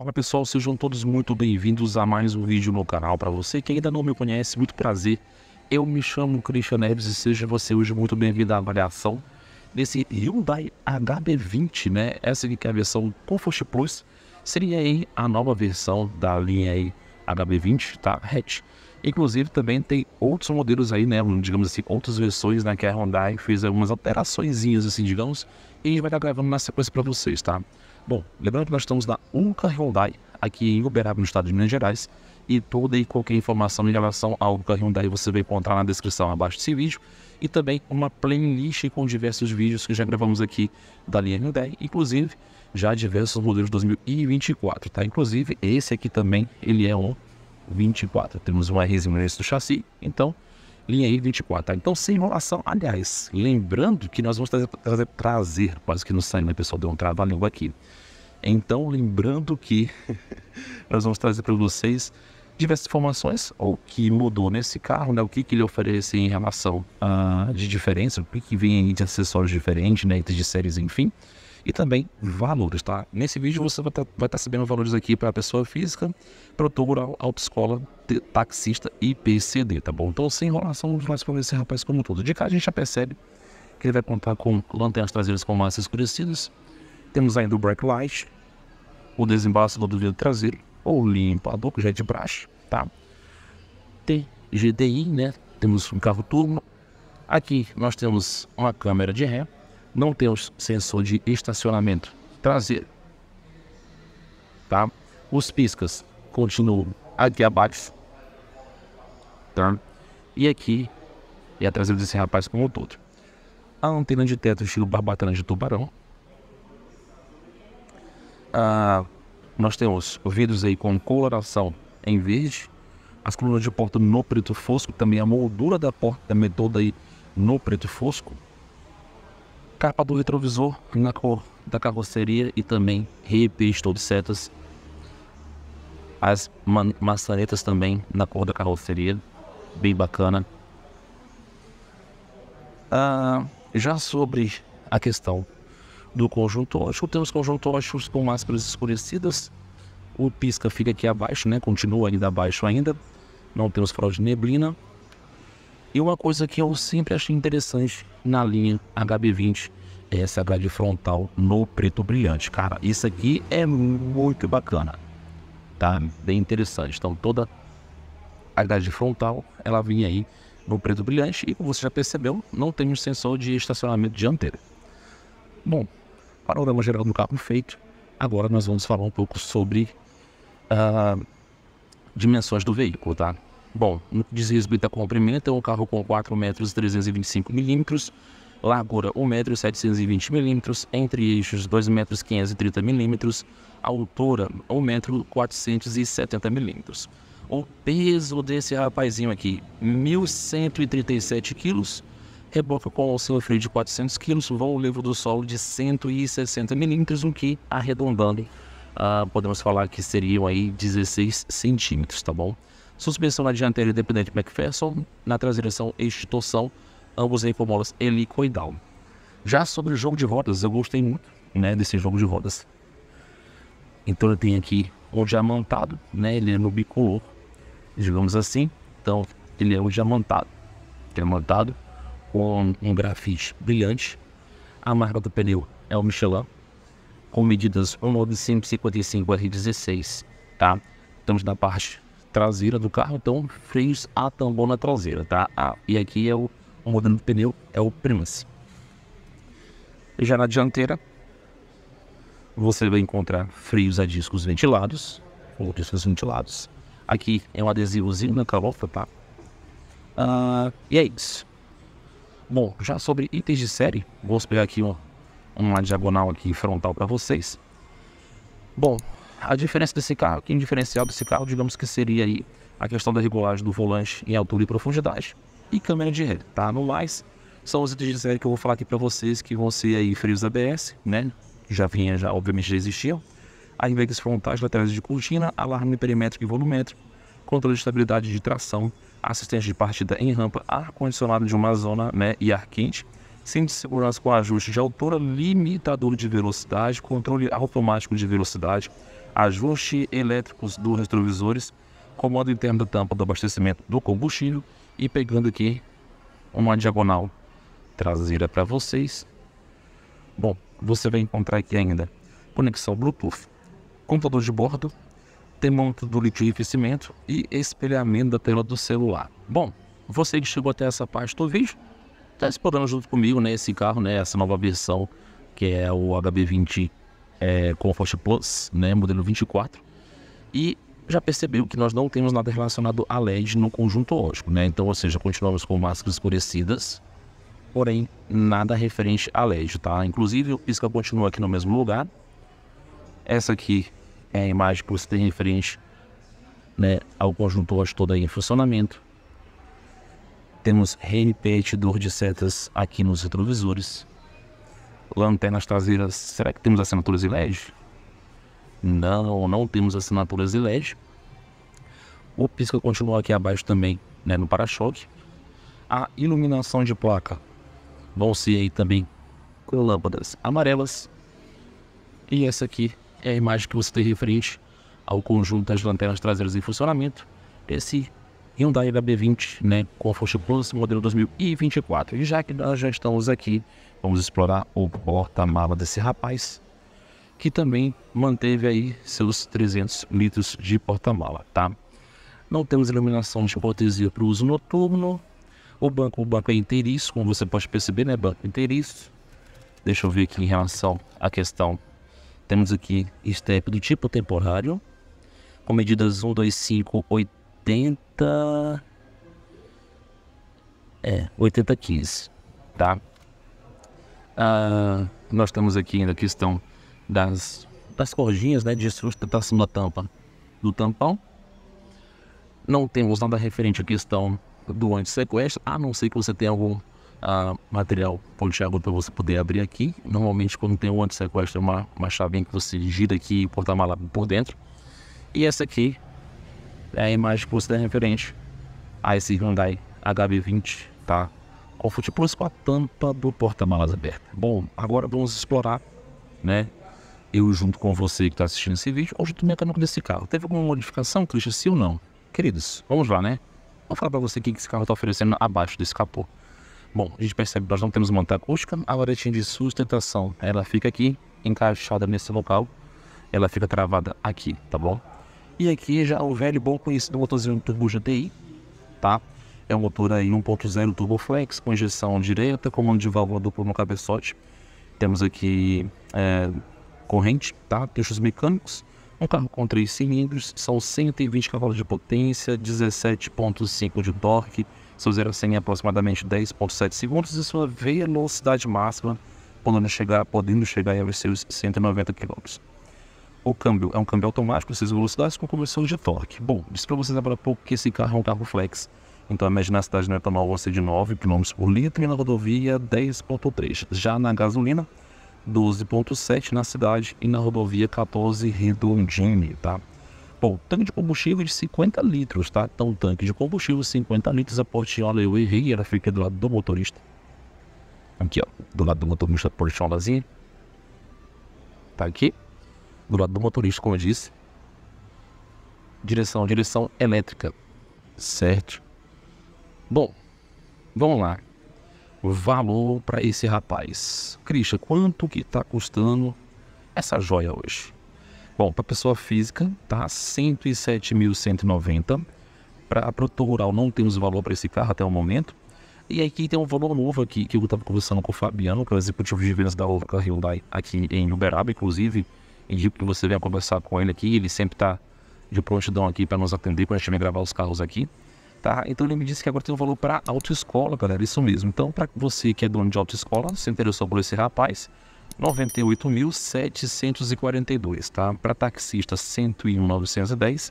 Fala pessoal, sejam todos muito bem-vindos a mais um vídeo no canal. Para você que ainda não me conhece, muito prazer. Eu me chamo Christian Neves e seja você hoje muito bem-vindo à avaliação desse Hyundai HB20, né? Essa aqui que é a versão Comfort Plus, seria aí a nova versão da linha aí HB20, tá? Hatch. Inclusive também tem outros modelos aí, né? Digamos assim, outras versões na né? que a Hyundai fez algumas alteraçõezinhas, assim, digamos. E a gente vai estar gravando na sequência para vocês, tá? Bom, lembrando que nós estamos na Ultra Hyundai, aqui em Uberaba, no estado de Minas Gerais, e toda e qualquer informação em relação ao Ultra Hyundai você vai encontrar na descrição abaixo desse vídeo, e também uma playlist com diversos vídeos que já gravamos aqui da linha Hyundai, inclusive já diversos modelos 2024, tá? Inclusive esse aqui também, ele é um 24, temos um Rzinho nesse do chassi, então linha aí 24, tá? Então, sem enrolação, aliás, lembrando que nós vamos trazer, trazer, trazer quase que não saindo, né, pessoal? Deu um trabalho aqui. Então, lembrando que nós vamos trazer para vocês diversas informações, o que mudou nesse carro, né? O que, que ele oferece em relação uh, de diferença, o que, que vem aí de acessórios diferentes, né? De séries, enfim. E também valores, tá? Nesse vídeo você vai estar tá, vai tá sabendo valores aqui para pessoa física, o rural, autoescola, taxista e PCD, tá bom? Então, sem enrolação, vamos mais para esse rapaz como um todo. De cá a gente já percebe que ele vai contar com lanternas traseiras com massas escurecidas. Temos ainda o Black Light, o desembaço do vidro traseiro, ou limpador, que já é de braço, tá? Tem GDI, né? Temos um carro turbo. Aqui nós temos uma câmera de ré, não temos sensor de estacionamento traseiro, tá? Os piscas continuam aqui abaixo, tá? E aqui é a traseira desse rapaz como todo. A antena de teto estilo barbatana de tubarão, ah, nós temos vidros aí com coloração em verde, as colunas de porta no preto fosco, também a moldura da porta também toda aí no preto fosco. Capa do retrovisor na cor da carroceria e também repisto de setas. As ma maçanetas também na cor da carroceria, bem bacana. Ah, já sobre a questão do conjunto ótico. Temos conjunto óticos com máscaras escurecidas. O pisca fica aqui abaixo, né? Continua ainda abaixo ainda. Não temos farol de neblina. E uma coisa que eu sempre achei interessante na linha HB20 é essa grade frontal no preto brilhante. Cara, isso aqui é muito bacana. Tá? Bem interessante. Então toda a grade frontal, ela vinha aí no preto brilhante e como você já percebeu, não tem um sensor de estacionamento dianteiro. Bom, panorama geral do carro feito. Agora nós vamos falar um pouco sobre uh, dimensões do veículo, tá? Bom, no que diz respeito a comprimento, é um carro com 4 metros 325 milímetros, largura 1 metro 720 milímetros, entre eixos 2 metros 530 milímetros, altura 1 metro 470 milímetros. O peso desse rapazinho aqui, 1.137 quilos, Reboca com o seu freio de 400 kg, vão o livro do solo de 160 milímetros, o que arredondando, ah, podemos falar que seriam aí 16 centímetros, tá bom? Suspensão na dianteira independente McPherson, na traseira são eixos de torção, ambos aí com molas helicoidal. Já sobre o jogo de rodas, eu gostei muito né, desse jogo de rodas. Então ele tem aqui o diamantado, né, ele é no bicolor, digamos assim. Então ele é o diamantado. Diamantado com um grafite brilhante. A marca do pneu é o Michelin, com medidas 195, 55 R16, tá? Estamos na parte traseira do carro, então freios a tambor na traseira, tá? Ah, e aqui é o, o modelo do pneu, é o Primus. Já na dianteira, você vai encontrar freios a discos ventilados, ou discos ventilados. Aqui é um adesivozinho na calofa, tá? Ah, e é isso. Bom, já sobre itens de série, vou pegar aqui uma diagonal aqui frontal para vocês. Bom, a diferença desse carro, que diferencial desse carro, digamos que seria aí a questão da regulagem do volante em altura e profundidade e câmera de ré, tá? No mais, são os itens de série que eu vou falar aqui para vocês, que vão ser aí freios ABS, né? Já vinha, já obviamente já existiam. Aí vem frontais, laterais de cortina, alarme perimétrico e volumétrico, controle de estabilidade de tração, assistência de partida em rampa, ar-condicionado de uma zona né, e ar quente, cinto de segurança com ajuste de altura, limitador de velocidade, controle automático de velocidade, ajuste elétricos dos retrovisores, comando interno da tampa do abastecimento do combustível e pegando aqui uma diagonal traseira para vocês. Bom, você vai encontrar aqui ainda conexão Bluetooth, computador de bordo, termômetro do liquefecimento e espelhamento da tela do celular. Bom, você que chegou até essa parte do vídeo, está explorando junto comigo né, esse carro, né, essa nova versão que é o HB20 é, Comfort Plus, né, modelo 24. E já percebeu que nós não temos nada relacionado a LED no conjunto ótico, né? Então, ou seja, continuamos com máscaras escurecidas, porém nada referente a LED, tá? Inclusive o pisca continua aqui no mesmo lugar. Essa aqui é a imagem que você tem referente né, ao conjunto hoje todo aí em funcionamento. Temos repetidor de setas aqui nos retrovisores. Lanternas traseiras, será que temos assinaturas de LED? Não, não temos assinaturas de LED. O pisca continua aqui abaixo também, né, no para-choque. A iluminação de placa vão ser aí também com lâmpadas amarelas. E essa aqui é a imagem que você tem referente ao conjunto das lanternas traseiras em funcionamento, esse Hyundai HB20, né, com a Ford Plus modelo 2024. E já que nós já estamos aqui, vamos explorar o porta-mala desse rapaz, que também manteve aí seus 300 litros de porta-mala, tá? Não temos iluminação de hipotesia para uso noturno. O banco, o banco é inteiriço, como você pode perceber, né? Banco inteiriço. Deixa eu ver aqui em relação à questão temos aqui step do tipo temporário, com medidas 1, 2, 5, 80. É, 80, 15, tá? Ah, nós temos aqui ainda a questão das, das cordinhas, né, de sustentação da tampa, do tampão. Não temos nada referente à questão do anti-sequestro, a não ser que você tenha algum material pontiagudo para você poder abrir aqui. Normalmente, quando tem um anti-sequestro, é uma, uma chavinha que você gira aqui e porta-mala por dentro. E essa aqui é a imagem que você tem referente a esse Hyundai HB20, tá? Com Fute com a tampa do porta-malas aberta. Bom, agora vamos explorar, né? Eu junto com você que está assistindo esse vídeo, ou junto mecânico desse carro. Teve alguma modificação, Christian, sim ou não? Queridos, vamos lá, né? Vou falar para você o que esse carro está oferecendo abaixo desse capô. Bom, a gente percebe que nós não temos uma acústica, a varetinha de sustentação, ela fica aqui, encaixada nesse local, ela fica travada aqui, tá bom? E aqui já o velho bom conhecido motorzinho turbo GTI, tá? É um motor aí 1.0 turbo flex, com injeção direta, comando de válvula duplo no cabeçote. Temos aqui é, corrente, tá? Textos mecânicos. Um é carro com 3 cilindros, são 120 cavalos de potência, 17.5 de torque, seu 0 a 100 em aproximadamente 10,7 segundos e sua velocidade máxima podendo chegar, podendo chegar a seus 190 km. O câmbio é um câmbio automático, seis velocidades com conversão de torque. Bom, disse para vocês agora há pouco que esse carro é um carro flex. Então a média na cidade no etanol vai ser de 9 km por litro e na rodovia 10,3. Já na gasolina, 12,7 na cidade e na rodovia 14 redondinho, tá? Bom, tanque de combustível de 50 litros, tá? Então, tanque de combustível 50 litros, a portinhola eu errei, ela fica do lado do motorista. Aqui, ó, do lado do motorista, a portinholazinha. Tá aqui, do lado do motorista, como eu disse. Direção, direção elétrica, certo? Bom, vamos lá. Valor para esse rapaz. Christian, quanto que tá custando essa joia hoje? Bom, para pessoa física, tá 107.190. Para produtor rural não temos valor para esse carro até o momento. E aqui tem um valor novo aqui que eu estava conversando com o Fabiano, que é o executivo de vendas da Ultra Hyundai aqui em Uberaba, inclusive. Indico que você venha conversar com ele aqui, ele sempre está de prontidão aqui para nos atender quando a gente vem gravar os carros aqui. Tá? Então ele me disse que agora tem um valor para autoescola, galera, isso mesmo. Então, para você que é dono de autoescola, se interessou por esse rapaz, 98.742, tá? Para taxista 101.910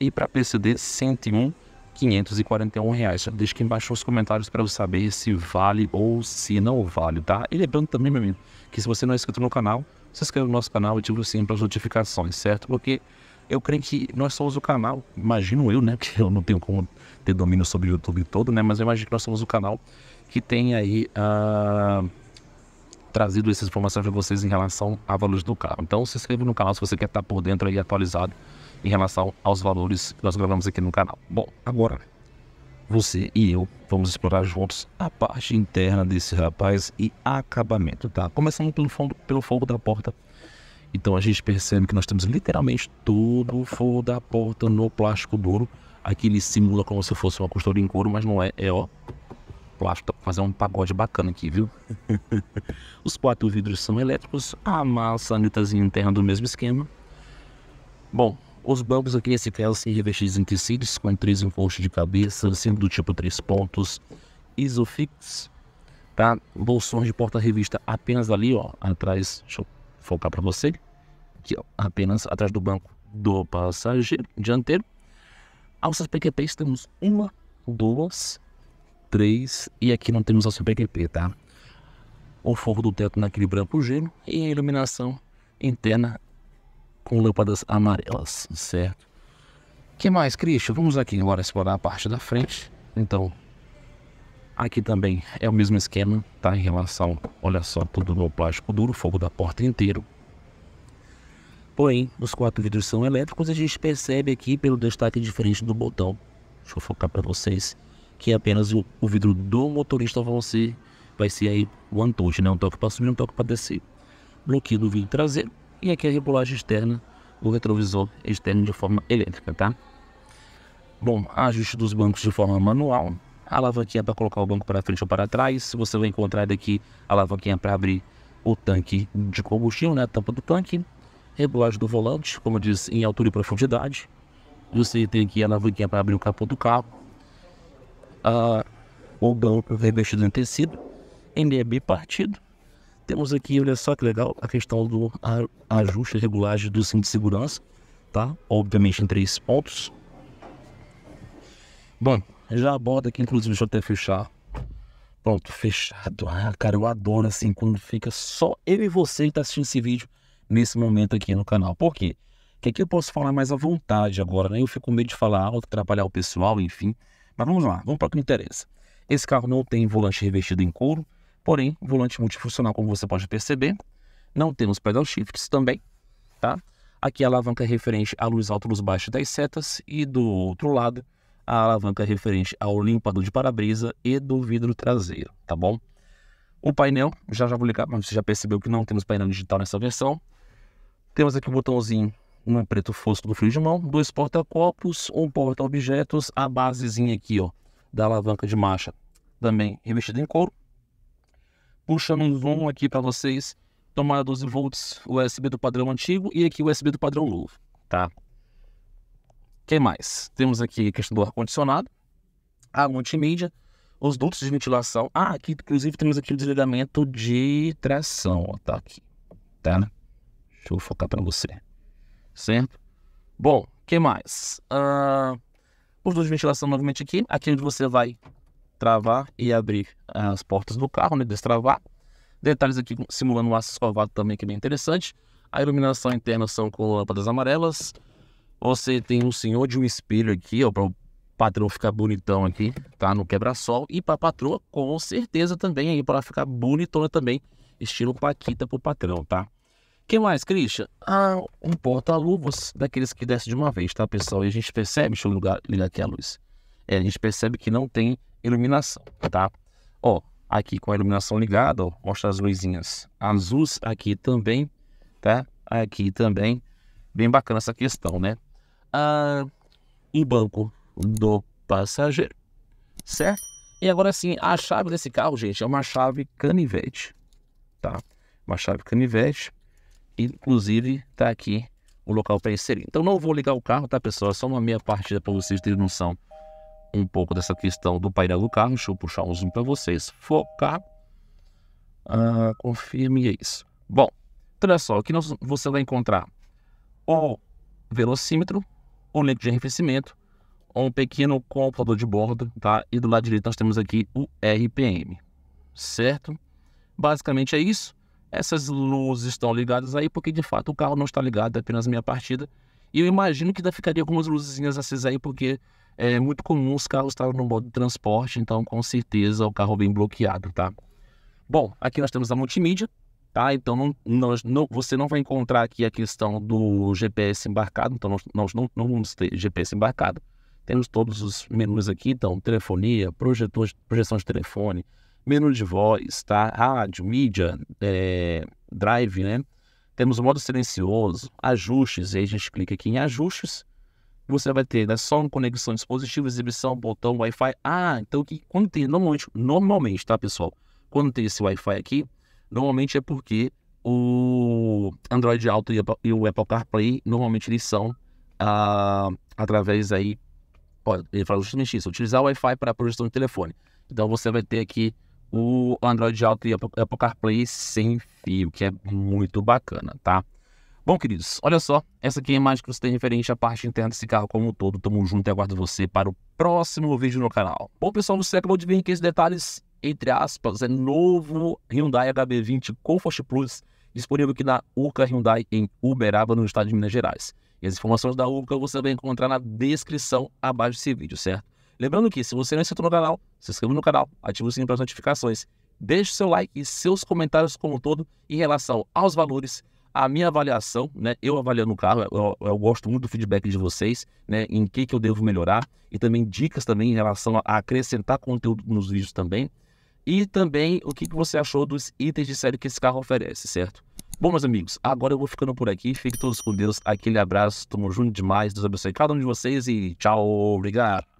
e para PCD 101.541 reais. Deixa aqui embaixo os comentários para eu saber se vale ou se não vale, tá? E lembrando também, meu amigo, que se você não é inscrito no canal, se inscreva no nosso canal e ative o sininho para as notificações, certo? Porque eu creio que nós somos o canal, imagino eu, né? Porque eu não tenho como ter domínio sobre o YouTube todo, né? Mas eu imagino que nós somos o canal que tem aí a. Uh trazido essas informações para vocês em relação a valores do carro. Então se inscreva no canal se você quer estar por dentro e atualizado em relação aos valores que nós gravamos aqui no canal. Bom, agora você e eu vamos explorar juntos a parte interna desse rapaz e acabamento, tá? Começando pelo, fundo, pelo fogo da porta. Então a gente percebe que nós temos literalmente todo o fogo da porta no plástico duro. Aqui ele simula como se fosse uma costura em couro, mas não é, é ó, plástico fazer um pagode bacana aqui, viu? Os quatro vidros são elétricos, a maçanetazinha interna do mesmo esquema. Bom, os bancos aqui nesse caso são revestidos em tecidos, três encosto de cabeça, sendo do tipo três pontos, Isofix, tá? Bolsões de porta-revista apenas ali, ó, atrás, deixa eu focar para você. Aqui, ó, apenas atrás do banco do passageiro dianteiro. Alças PQPs temos uma, duas, 3 e aqui não temos nosso PQP, tá? O forro do teto naquele branco gelo e a iluminação interna com lâmpadas amarelas, certo? que mais, Christian? Vamos aqui agora explorar a parte da frente. Então, aqui também é o mesmo esquema, tá? Em relação, olha só, tudo no plástico duro, fogo da porta inteiro. Porém, os quatro vidros são elétricos e a gente percebe aqui pelo destaque diferente do botão. Deixa eu focar para vocês que apenas o, o vidro do motorista vão ser, vai ser aí one touch, né? um toque para subir um toque para descer. Bloqueio do vidro traseiro e aqui a regulagem externa, o retrovisor externo de forma elétrica, tá? Bom, ajuste dos bancos de forma manual, a alavanquinha para colocar o banco para frente ou para trás, você vai encontrar daqui a alavanquinha para abrir o tanque de combustível, né? a tampa do tanque, regulagem do volante, como disse em altura e profundidade, você tem aqui a alavanquinha para abrir o capô do carro, a, o banco revestido em tecido. Ele é bipartido. Temos aqui, olha só que legal, a questão do a, ajuste e regulagem do cinto de segurança, tá? Obviamente em três pontos. Bom, já aborda aqui, inclusive, deixa eu até fechar. Pronto, fechado. Ah, cara, eu adoro assim quando fica só eu e você que tá assistindo esse vídeo nesse momento aqui no canal. Por quê? Porque aqui eu posso falar mais à vontade agora, né? Eu fico com medo de falar alto, atrapalhar o pessoal, enfim. Mas vamos lá, vamos para o que interessa. Esse carro não tem volante revestido em couro, porém, volante multifuncional, como você pode perceber. Não temos pedal shifts também, tá? Aqui a alavanca é referente à luz alta, luz baixa das setas e do outro lado a alavanca é referente ao limpador de para-brisa e do vidro traseiro, tá bom? O painel, já já vou ligar, mas você já percebeu que não temos painel digital nessa versão. Temos aqui o um botãozinho um preto fosco do fio de mão, dois porta-copos, um porta-objetos, a basezinha aqui ó, da alavanca de marcha, também revestida em couro. Puxando um zoom aqui para vocês, tomada 12 volts USB do padrão antigo e aqui USB do padrão novo, tá? que mais? Temos aqui a questão do ar-condicionado, a multimídia, os dutos de ventilação. Ah, aqui inclusive temos aqui o desligamento de tração, ó, tá aqui, tá? Né? Deixa eu focar para você certo? Bom, o que mais? Uh, dois de ventilação novamente aqui, aqui onde você vai travar e abrir as portas do carro, né, destravar. Detalhes aqui simulando o aço escovado também, que é bem interessante. A iluminação interna são com lâmpadas amarelas. Você tem um senhor de um espelho aqui, ó, para o patrão ficar bonitão aqui, tá? No quebra-sol. E para patroa, com certeza também aí, para ficar bonitona também, estilo Paquita pro patrão, tá? que mais, Christian? Ah, um porta-luvas daqueles que desce de uma vez, tá, pessoal? E a gente percebe, deixa eu ligar, ligar aqui a luz. É, a gente percebe que não tem iluminação, tá? Ó, aqui com a iluminação ligada, ó, mostra as luzinhas azuis aqui também, tá? Aqui também. Bem bacana essa questão, né? Ah, e banco do passageiro, certo? E agora sim, a chave desse carro, gente, é uma chave canivete, tá? Uma chave canivete Inclusive, está aqui o local para inserir. Então, não vou ligar o carro, tá, pessoal? É só uma meia partida para vocês terem noção um pouco dessa questão do painel do carro. Deixa eu puxar um zoom para vocês. Focar. Ah, confirme é isso. Bom, então olha só. Aqui nós, você vai encontrar o velocímetro, o lente de arrefecimento, um pequeno computador de bordo, tá? E do lado direito nós temos aqui o RPM, certo? Basicamente é isso. Essas luzes estão ligadas aí porque de fato o carro não está ligado, é apenas minha partida. E eu imagino que ainda ficaria algumas luzinhas acesas aí porque é muito comum os carros estarem no modo de transporte, então com certeza o carro bem bloqueado, tá? Bom, aqui nós temos a multimídia, tá? Então não, nós, não, você não vai encontrar aqui a questão do GPS embarcado, então nós, nós não, não vamos ter GPS embarcado. Temos todos os menus aqui, então telefonia, projetor, projeção de telefone, menu de voz, tá? Rádio, mídia, é, drive, né? Temos o modo silencioso, ajustes, aí a gente clica aqui em ajustes. Você vai ter né, som, conexão, dispositivo, exibição, botão, Wi-Fi. Ah, então que quando tem normalmente, normalmente, tá, pessoal? Quando tem esse Wi-Fi aqui, normalmente é porque o Android Auto e o Apple CarPlay normalmente eles são ah, através aí, ó, ele fala justamente isso, utilizar o Wi-Fi para a projeção de telefone. Então você vai ter aqui o Android Auto e Apple CarPlay sem fio, que é muito bacana, tá? Bom, queridos, olha só, essa aqui é a imagem que você tem referente à parte interna desse carro como um todo. Tamo junto e aguardo você para o próximo vídeo no canal. Bom, pessoal, você acabou de ver que esses detalhes, entre aspas, é novo Hyundai HB20 Comfort Plus, disponível aqui na Urca Hyundai em Uberaba, no estado de Minas Gerais. E as informações da Urca você vai encontrar na descrição abaixo desse vídeo, certo? Lembrando que, se você não é inscrito no canal, se inscreva no canal, ative o sininho para as notificações, deixe seu like e seus comentários como um todo em relação aos valores, a minha avaliação, né? Eu avaliando o carro, eu, eu, gosto muito do feedback de vocês, né? Em que, que eu devo melhorar e também dicas também em relação a, acrescentar conteúdo nos vídeos também. E também o que, que você achou dos itens de série que esse carro oferece, certo? Bom, meus amigos, agora eu vou ficando por aqui. Fiquem todos com Deus. Aquele abraço. Tamo junto demais. Deus abençoe cada um de vocês e tchau. Obrigado.